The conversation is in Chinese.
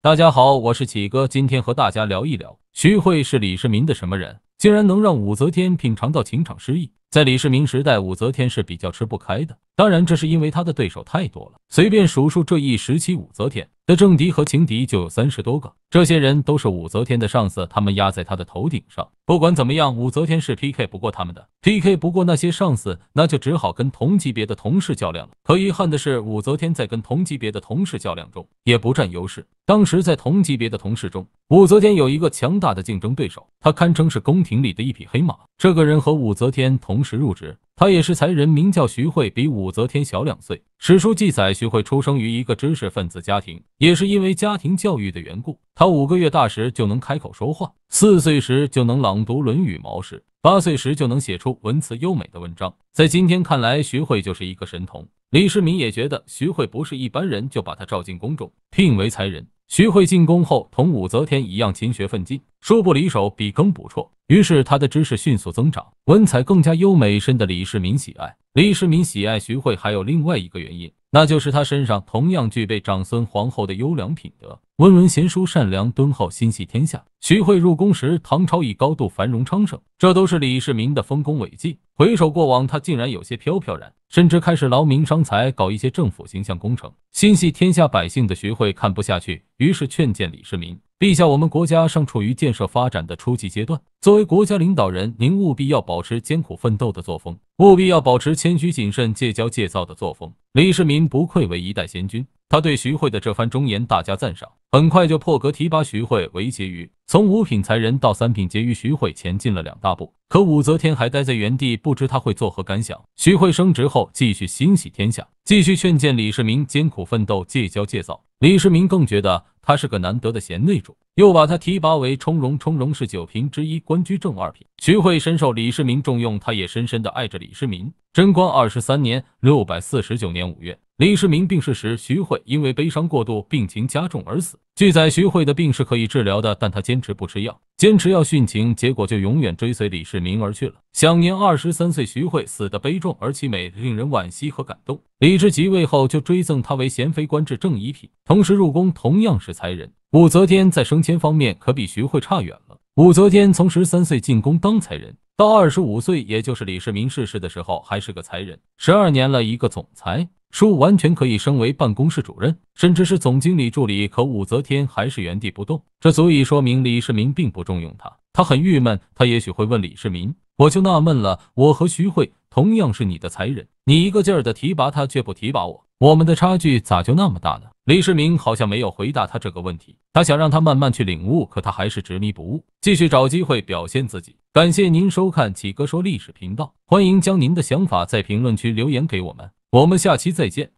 大家好，我是启哥，今天和大家聊一聊徐慧是李世民的什么人，竟然能让武则天品尝到情场失意。在李世民时代，武则天是比较吃不开的，当然这是因为他的对手太多了。随便数数这一时期，武则天。的政敌和情敌就有三十多个，这些人都是武则天的上司，他们压在她的头顶上。不管怎么样，武则天是 PK 不过他们的，PK 不过那些上司，那就只好跟同级别的同事较量了。可遗憾的是，武则天在跟同级别的同事较量中也不占优势。当时在同级别的同事中，武则天有一个强大的竞争对手，他堪称是宫廷里的一匹黑马。这个人和武则天同时入职。他也是才人，名叫徐慧，比武则天小两岁。史书记载，徐慧出生于一个知识分子家庭，也是因为家庭教育的缘故，他五个月大时就能开口说话，四岁时就能朗读《论语》《毛诗》，八岁时就能写出文辞优美的文章。在今天看来，徐慧就是一个神童。李世民也觉得徐慧不是一般人，就把他召进宫中，聘为才人。徐慧进宫后，同武则天一样勤学奋进，书不离手，笔耕不辍，于是他的知识迅速增长，文采更加优美，深得李世民喜爱。李世民喜爱徐慧还有另外一个原因。那就是他身上同样具备长孙皇后的优良品德，温文贤淑、善良敦厚、心系天下。徐慧入宫时，唐朝已高度繁荣昌盛，这都是李世民的丰功伟绩。回首过往，他竟然有些飘飘然，甚至开始劳民伤财，搞一些政府形象工程。心系天下百姓的徐慧看不下去，于是劝谏李世民。陛下，我们国家尚处于建设发展的初级阶段。作为国家领导人，您务必要保持艰苦奋斗的作风，务必要保持谦虚谨慎、戒骄戒躁的作风。李世民不愧为一代贤君，他对徐慧的这番忠言大加赞赏，很快就破格提拔徐慧为婕妤。从五品才人到三品婕妤，徐慧前进了两大步。可武则天还待在原地，不知他会作何感想。徐慧升职后，继续欣喜天下，继续劝谏李世民艰苦奋斗、戒骄戒躁。李世民更觉得。他是个难得的贤内助，又把他提拔为充容。充容是九品之一，官居正二品。徐惠深受李世民重用，他也深深的爱着李世民。贞观二十三年（六百四十九年）五月，李世民病逝时，徐惠因为悲伤过度，病情加重而死。据载，徐惠的病是可以治疗的，但他坚持不吃药。坚持要殉情，结果就永远追随李世民而去了。享年二十三岁，徐慧死得悲壮而凄美，令人惋惜和感动。李治即位后，就追赠他为贤妃，官至正一品，同时入宫，同样是才人。武则天在升迁方面可比徐慧差远了。武则天从十三岁进宫当才人，到二十五岁，也就是李世民逝世的时候，还是个才人，十二年了，一个总裁。书完全可以升为办公室主任，甚至是总经理助理。可武则天还是原地不动，这足以说明李世民并不重用他。他很郁闷，他也许会问李世民：“我就纳闷了，我和徐慧同样是你的才人，你一个劲儿的提拔他，却不提拔我，我们的差距咋就那么大呢？”李世民好像没有回答他这个问题，他想让他慢慢去领悟。可他还是执迷不悟，继续找机会表现自己。感谢您收看启哥说历史频道，欢迎将您的想法在评论区留言给我们。我们下期再见。